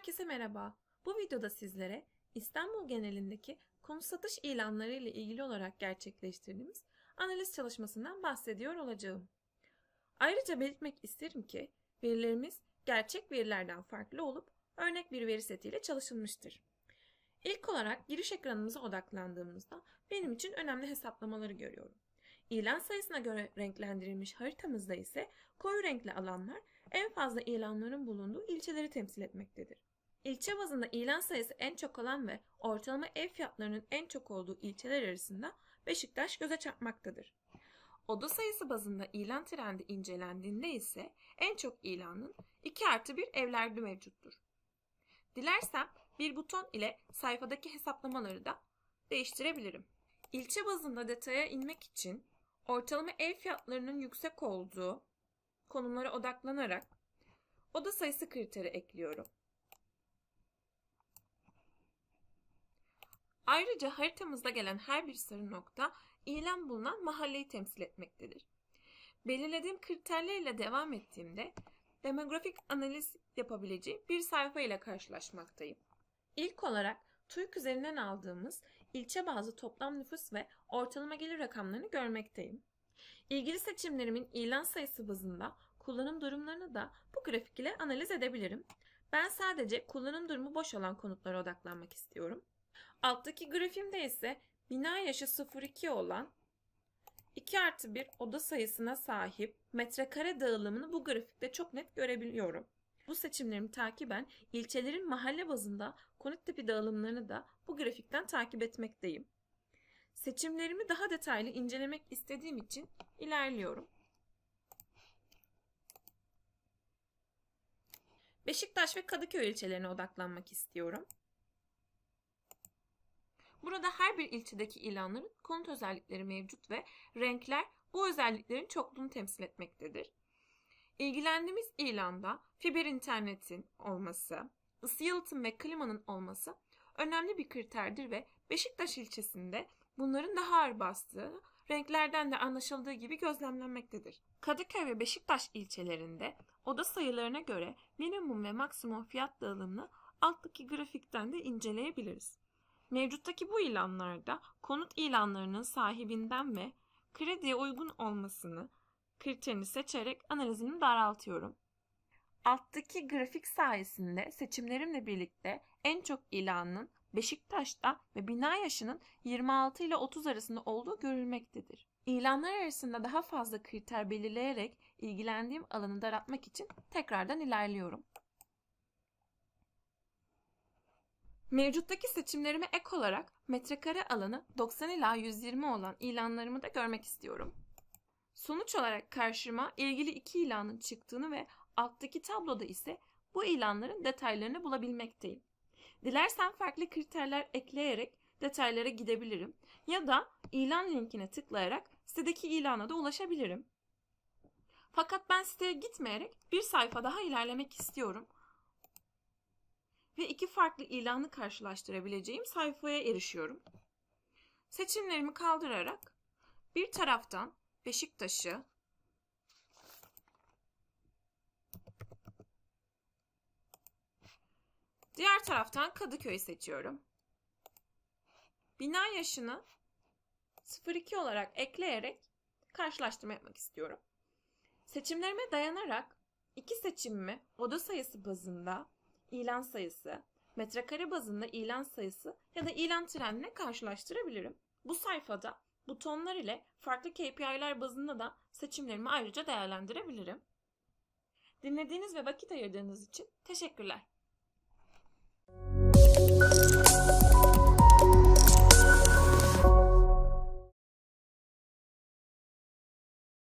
Herkese merhaba. Bu videoda sizlere İstanbul genelindeki konut satış ilanları ile ilgili olarak gerçekleştirdiğimiz analiz çalışmasından bahsediyor olacağım. Ayrıca belirtmek isterim ki verilerimiz gerçek verilerden farklı olup örnek bir veri setiyle çalışılmıştır. İlk olarak giriş ekranımıza odaklandığımızda benim için önemli hesaplamaları görüyorum. İlan sayısına göre renklendirilmiş haritamızda ise koyu renkli alanlar en fazla ilanların bulunduğu ilçeleri temsil etmektedir. İlçe bazında ilan sayısı en çok olan ve ortalama ev fiyatlarının en çok olduğu ilçeler arasında Beşiktaş göze çarpmaktadır. Oda sayısı bazında ilan trendi incelendiğinde ise en çok ilanın 2 artı 1 evlerde mevcuttur. Dilersem bir buton ile sayfadaki hesaplamaları da değiştirebilirim. İlçe bazında detaya inmek için ortalama ev fiyatlarının yüksek olduğu konumlara odaklanarak oda sayısı kriteri ekliyorum. Ayrıca haritamızda gelen her bir sarı nokta ilan bulunan mahalleyi temsil etmektedir. Belirlediğim kriterlerle devam ettiğimde demografik analiz yapabileceği bir sayfa ile karşılaşmaktayım. İlk olarak TÜİK üzerinden aldığımız ilçe bazı toplam nüfus ve ortalama gelir rakamlarını görmekteyim. İlgili seçimlerimin ilan sayısı bazında kullanım durumlarını da bu grafik ile analiz edebilirim. Ben sadece kullanım durumu boş olan konutlara odaklanmak istiyorum. Alttaki grafimde ise bina yaşı 02 olan 2 artı 1 oda sayısına sahip metrekare dağılımını bu grafikte çok net görebiliyorum. Bu seçimlerimi takiben ilçelerin mahalle bazında konut tipi dağılımlarını da bu grafikten takip etmekteyim. Seçimlerimi daha detaylı incelemek istediğim için ilerliyorum. Beşiktaş ve Kadıköy ilçelerine odaklanmak istiyorum. Burada her bir ilçedeki ilanların konut özellikleri mevcut ve renkler bu özelliklerin çokluğunu temsil etmektedir. İlgilendiğimiz ilanda fiber internetin olması, ısı yalıtım ve klimanın olması önemli bir kriterdir ve Beşiktaş ilçesinde bunların daha ağır bastığı renklerden de anlaşıldığı gibi gözlemlenmektedir. Kadıköy ve Beşiktaş ilçelerinde oda sayılarına göre minimum ve maksimum fiyat dağılımını alttaki grafikten de inceleyebiliriz. Mevcuttaki bu ilanlarda konut ilanlarının sahibinden ve krediye uygun olmasını kriterini seçerek analizimi daraltıyorum. Alttaki grafik sayesinde seçimlerimle birlikte en çok ilanın Beşiktaş'ta ve bina yaşının 26 ile 30 arasında olduğu görülmektedir. İlanlar arasında daha fazla kriter belirleyerek ilgilendiğim alanı daraltmak için tekrardan ilerliyorum. Mevcuttaki seçimlerime ek olarak metrekare alanı 90 ila 120 olan ilanlarımı da görmek istiyorum. Sonuç olarak karşıma ilgili iki ilanın çıktığını ve alttaki tabloda ise bu ilanların detaylarını bulabilmekteyim. Dilersen farklı kriterler ekleyerek detaylara gidebilirim ya da ilan linkine tıklayarak sitedeki ilana da ulaşabilirim. Fakat ben siteye gitmeyerek bir sayfa daha ilerlemek istiyorum ve iki farklı ilanı karşılaştırabileceğim sayfaya erişiyorum. Seçimlerimi kaldırarak bir taraftan Beşiktaş'ı diğer taraftan Kadıköy seçiyorum. Bina yaşını 02 olarak ekleyerek karşılaştırma yapmak istiyorum. Seçimlerime dayanarak iki seçimimi oda sayısı bazında ilan sayısı, metrekare bazında ilan sayısı ya da ilan trendine karşılaştırabilirim. Bu sayfada butonlar ile farklı KPI'ler bazında da seçimlerimi ayrıca değerlendirebilirim. Dinlediğiniz ve vakit ayırdığınız için teşekkürler.